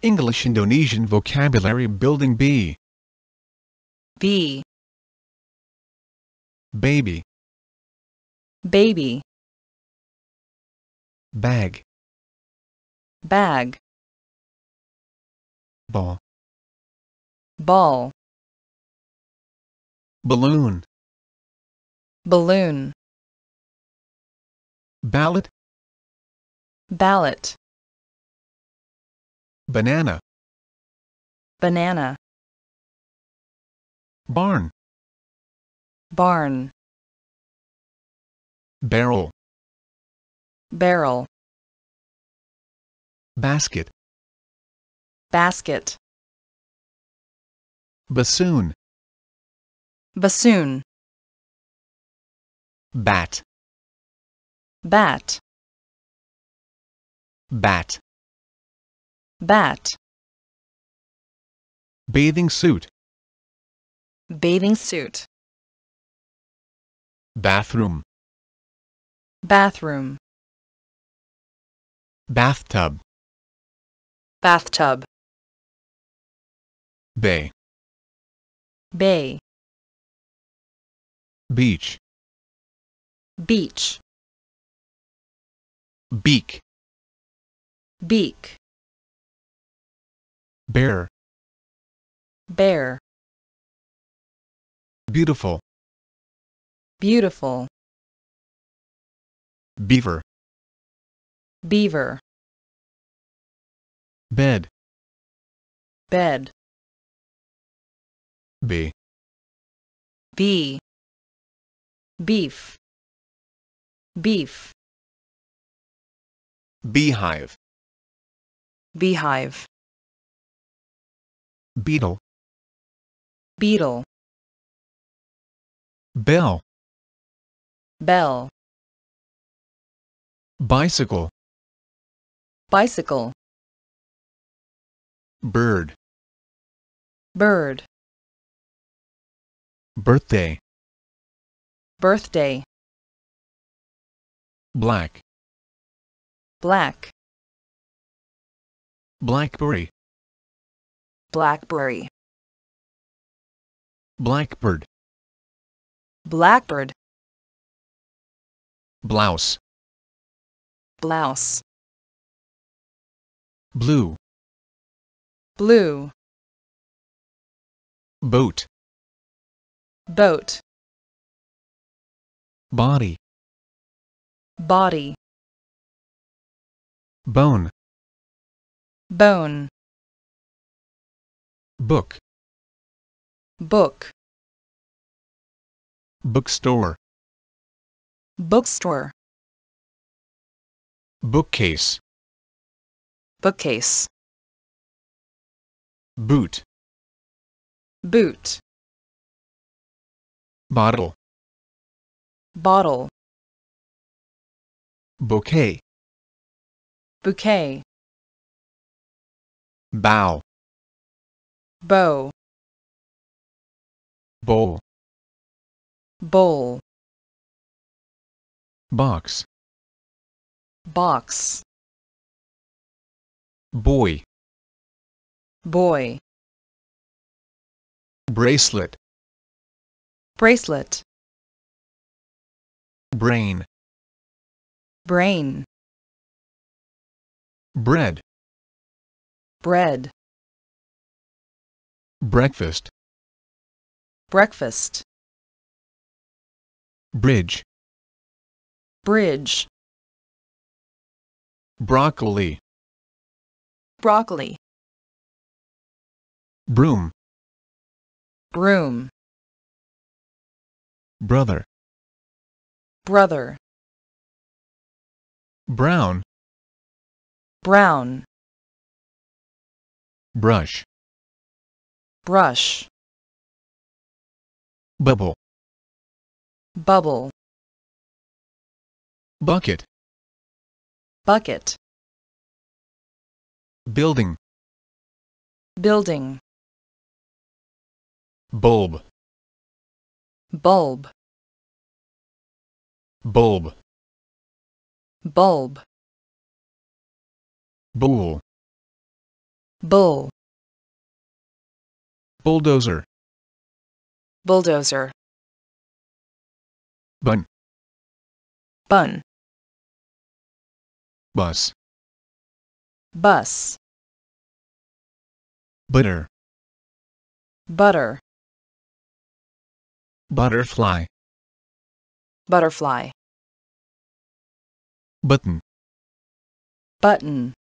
English Indonesian Vocabulary Building B B Baby Baby Bag Bag Ball Ball Balloon Balloon Ballot Ballot banana banana barn barn barrel barrel basket basket bassoon bassoon bat bat bat bat bathing suit bathing suit bathroom bathroom bathtub bathtub bay bay beach beach beak beak bear bear beautiful beautiful beaver beaver bed bed B. B. beef beef beehive beehive beetle beetle bell bell bicycle bicycle bird bird birthday birthday black black blackberry blackberry blackbird blackbird blouse blouse blue blue boat boat body body bone bone book book bookstore bookstore bookcase bookcase boot boot bottle bottle bouquet bouquet bow bow bowl bowl box box boy boy bracelet bracelet brain brain bread bread breakfast breakfast bridge bridge broccoli broccoli broom broom brother brother brown brown brush brush bubble bubble bucket bucket building building bulb bulb bulb bulb bull bull bulldozer bulldozer bun bun bus bus butter butter butterfly butterfly button button